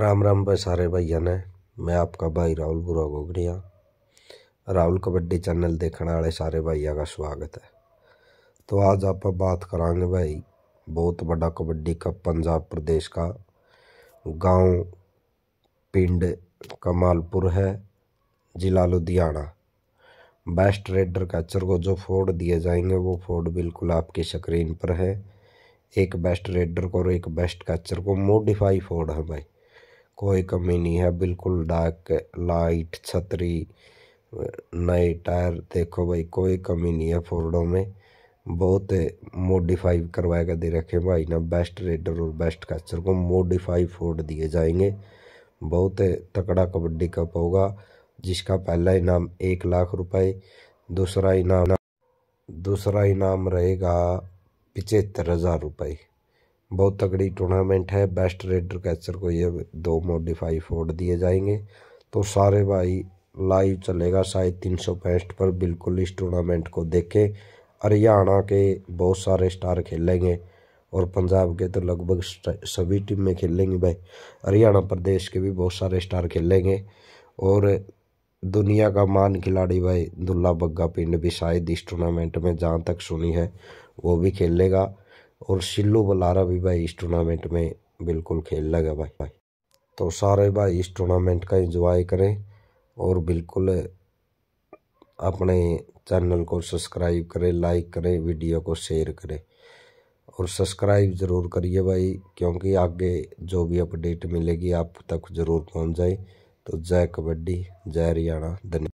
राम राम भाई सारे भाइयों ने मैं आपका भाई राहुल बुरा गोगड़िया राहुल कबड्डी चैनल देखने वाले सारे भाइयों का स्वागत है तो आज आप बात करांगे भाई बहुत बड़ा कबड्डी कप पंजाब प्रदेश का गांव पिंड कमालपुर है जिला लुधियाना बेस्ट रेडर कैचर को जो फोर्ड दिए जाएंगे वो फोर्ड बिल्कुल आपकी स्क्रीन पर है एक बेस्ट रेडर को और एक बेस्ट कैचर को मोडिफाई फोर्ड है भाई कोई कमी नहीं है बिल्कुल डार्क लाइट छतरी नए टायर देखो भाई कोई कमी नहीं है फोर्डो में बहुत मोडिफाई करवाया कर दे रखे भाई ना बेस्ट रेडर और बेस्ट कैचर को मोडिफाई फोर्ड दिए जाएंगे बहुत तकड़ा कबड्डी कप होगा जिसका पहला इनाम एक लाख रुपए दूसरा इनाम दूसरा इनाम रहेगा पिचहत्तर हज़ार रुपये बहुत तगड़ी टूर्नामेंट है बेस्ट रेडर कैचर को ये दो मॉडिफाई फोर्ड दिए जाएंगे तो सारे भाई लाइव चलेगा शायद तीन सौ पैंसठ पर बिल्कुल इस टूर्नामेंट को देखें हरियाणा के बहुत सारे स्टार खेलेंगे और पंजाब के तो लगभग सभी टीम में खेलेंगे भाई हरियाणा प्रदेश के भी बहुत सारे स्टार खेलेंगे और दुनिया का मान खिलाड़ी भाई दुल्ला बग्गा पिंड भी शायद इस टूर्नामेंट में जहाँ तक सुनी है वो भी खेलेगा और सिल्लू बलारा भी भाई इस टूर्नामेंट में बिल्कुल खेल लगा भाई भाई तो सारे भाई इस टूर्नामेंट का एंजॉय करें और बिल्कुल अपने चैनल को सब्सक्राइब करें लाइक करें वीडियो को शेयर करें और सब्सक्राइब ज़रूर करिए भाई क्योंकि आगे जो भी अपडेट मिलेगी आप तक ज़रूर पहुंच जाए तो जय कबड्डी जय हरियाणा धन्यवाद